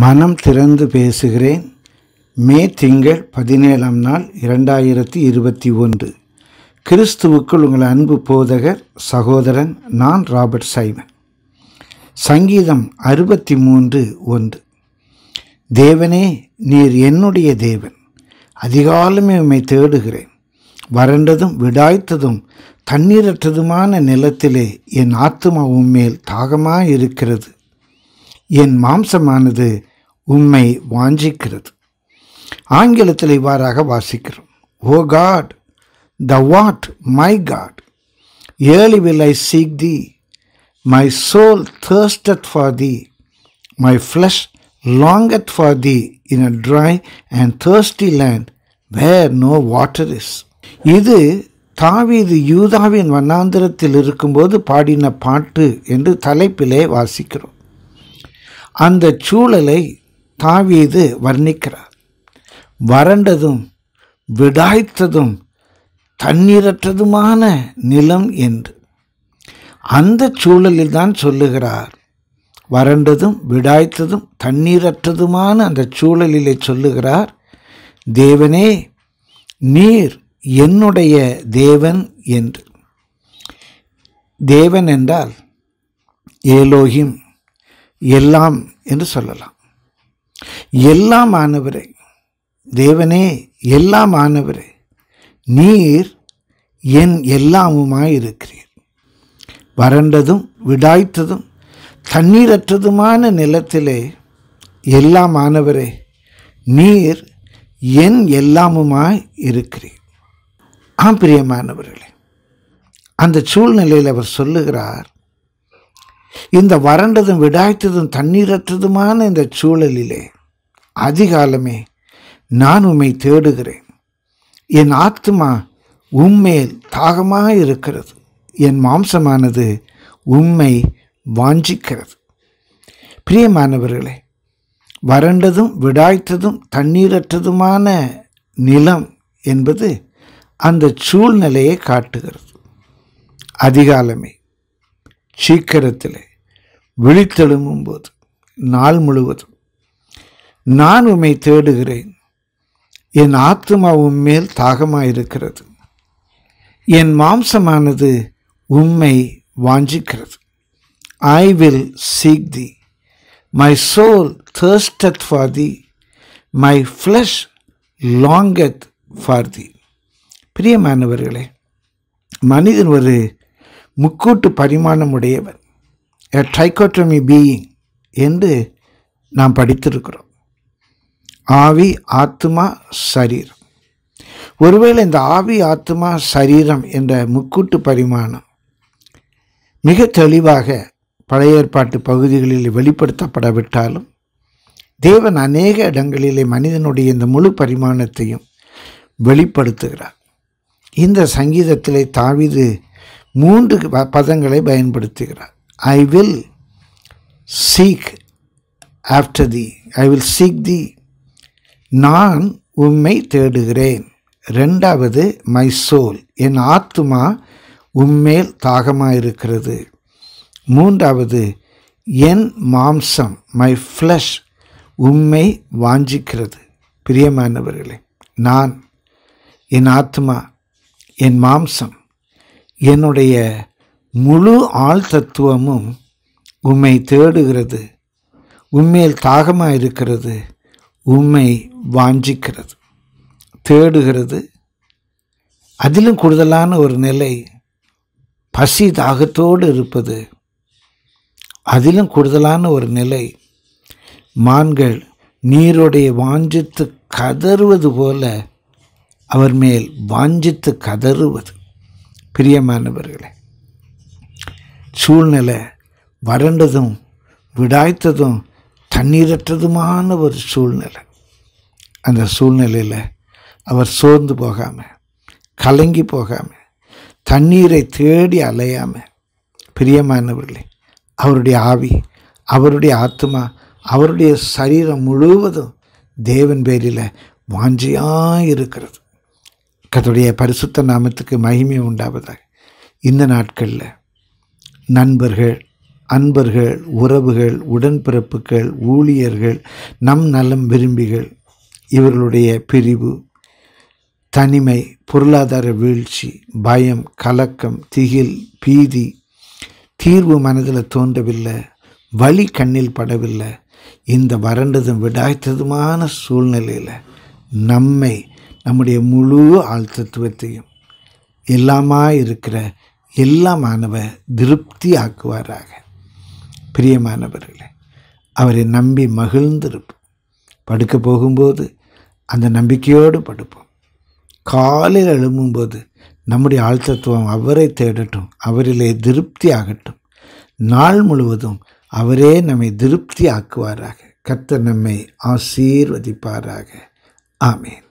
மனம் திறந்து பேசுகிறேன் மே திங்கள் பதினேழாம் நாள் இரண்டாயிரத்தி இருபத்தி ஒன்று கிறிஸ்துவுக்குள் உங்கள் அன்பு போதகர் சகோதரன் நான் ராபர்ட் சைவன் சங்கீதம் அறுபத்தி மூன்று ஒன்று தேவனே நீர் என்னுடைய தேவன் அதிகாலமே உம்மை தேடுகிறேன் வறண்டதும் விடாய்த்ததும் தண்ணீரற்றதுமான நிலத்திலே என் ஆத்மாவும் மேல் தாகமாக இருக்கிறது என் மாம்சமானது உண்மை வாஞ்சிக்கிறது ஆங்கிலத்தில் இவ்வாறாக வாசிக்கிறோம் O God thou art my God early will I seek thee my soul thirsteth for thee my flesh longeth for thee in a dry and thirsty land where no water is இது தாவீது யூதாவின் வண்ணாந்திரத்தில் இருக்கும்போது பாடின பாட்டு என்று தலைப்பிலே வாசிக்கிறோம் அந்த சூழலை தாவீது வர்ணிக்கிறார் வறண்டதும் விடாய்த்ததும் தண்ணீரற்றதுமான நிலம் என்று அந்த சூழலில் தான் சொல்லுகிறார் வறண்டதும் விடாய்த்ததும் தண்ணீரற்றதுமான அந்த சூழலிலே சொல்லுகிறார் தேவனே நீர் என்னுடைய தேவன் என்று தேவன் என்றால் ஏலோகிம் எல்லாம் என்று சொல்லலாம் எல்லாம் ஆனவரே தேவனே எல்லாம் ஆனவரே நீர் என் எல்லாமுமாய் இருக்கிறீர் வறண்டதும் விடாய்த்ததும் தண்ணீரற்றதுமான நிலத்திலே எல்லாம் ஆனவரே நீர் என் எல்லாமுமாய் இருக்கிறீர் ஆம் பிரியமானவர்களே அந்த சூழ்நிலையில் அவர் சொல்லுகிறார் இந்த வறண்டதும் விடாய்த்ததும் தண்ணீரற்றதுமான இந்த சூழலிலே அதிகாலமே நான் உம்மை தேடுகிறேன் என் ஆத்மா உம்மேல் தாகமாக இருக்கிறது என் மாம்சமானது உம்மை வாஞ்சிக்கிறது பிரியமானவர்களே வறண்டதும் விடாய்த்ததும் தண்ணீரற்றதுமான நிலம் என்பது அந்த சூழ்நிலையை காட்டுகிறது அதிகாலமே சீக்கிரத்திலே விழித்தெழும்பும் போது நாள் முழுவதும் நான் உம்மை தேடுகிறேன் என் ஆத்மா உம்மேல் தாகமாயிருக்கிறது என் மாம்சமானது உம்மை வாஞ்சிக்கிறது I will seek thee my soul thirsteth for thee my flesh longeth for thee பிரியமானவர்களே மனிதன் ஒரு முக்கூட்டு பரிமாணம் எ ட்ரைகோட்டமி பீயிங் என்று நாம் படித்திருக்கிறோம் ஆவி ஆத்மா சரீரம் ஒருவேளை இந்த ஆவி ஆத்மா சரீரம் என்ற முக்கூட்டு பரிமாணம் மிக தெளிவாக பழைய ஏற்பாட்டு பகுதிகளில் வெளிப்படுத்தப்படவிட்டாலும் தேவன் அநேக இடங்களிலே மனிதனுடைய இந்த முழு பரிமாணத்தையும் வெளிப்படுத்துகிறார் இந்த சங்கீதத்திலே தாவிது மூன்று பதங்களை பயன்படுத்துகிறார் I will seek after thee I will seek thee நான் உம்மை தேடுகிறேன் ரெண்டாவது மை சோல் என் ஆத்துமா உம்மேல் தாகமாக இருக்கிறது மூன்றாவது என் மாம்சம் மை ஃப்ளஷ் உம்மை வாஞ்சிக்கிறது பிரியமானவர்களே நான் என் ஆத்மா என் மாம்சம் என்னுடைய முழு ஆள் தத்துவமும் உம்மை தேடுகிறது உண்மையில் தாகமாக இருக்கிறது உண்மை வாஞ்சிக்கிறது தேடுகிறது அதிலும் கூடுதலான ஒரு நிலை பசி தாகத்தோடு இருப்பது அதிலும் கூடுதலான ஒரு நிலை மான்கள் நீருடைய வாஞ்சித்து கதறுவது போல அவர் மேல் வாஞ்சித்து கதறுவது பிரியமானவர்களே சூழ்நிலை வறண்டதும் விடாய்த்ததும் தண்ணீரற்றதுமான ஒரு சூழ்நிலை அந்த சூழ்நிலையில் அவர் சோர்ந்து போகாமல் கலங்கி போகாமல் தண்ணீரை தேடி அலையாமல் பிரியமானவர்களே அவருடைய ஆவி அவருடைய ஆத்மா அவருடைய சரீரம் முழுவதும் தேவன் பேரில் வாஞ்சியாக இருக்கிறது கத்துடைய பரிசுத்த நாமத்துக்கு மகிமை உண்டாவதாக இந்த நாட்களில் நண்பர்கள் அன்பர்கள் உறவுகள் உடன்பிறப்புகள் ஊழியர்கள் நம் நலம் விரும்பிகள் இவர்களுடைய பிரிவு தனிமை பொருளாதார வீழ்ச்சி பயம் கலக்கம் திகில் பீதி தீர்வு மனதில் தோன்றவில்லை வழி கண்ணில் படவில்லை இந்த வறண்டதும் விடாய்த்ததுமான சூழ்நிலையில் நம்மை நம்முடைய முழு ஆழ்த்தத்துவத்தையும் எல்லாமா இருக்கிற எல்லாம் ஆண்டவர் திருப்தி ஆக்குவாராக பிரியமானவர்களே அவரை நம்பி மகிழ்ந்திருப்போம் படுக்க போகும்போது அந்த நம்பிக்கையோடு படுப்போம் காலையில் எழும்பும்போது நம்முடைய ஆழ்த்தத்துவம் அவரை தேடட்டும் அவரிலே திருப்தி ஆகட்டும் நாள் முழுவதும் அவரே நம்மை திருப்தி ஆக்குவாராக கத்த நம்மை ஆசீர்வதிப்பாராக ஆமேன்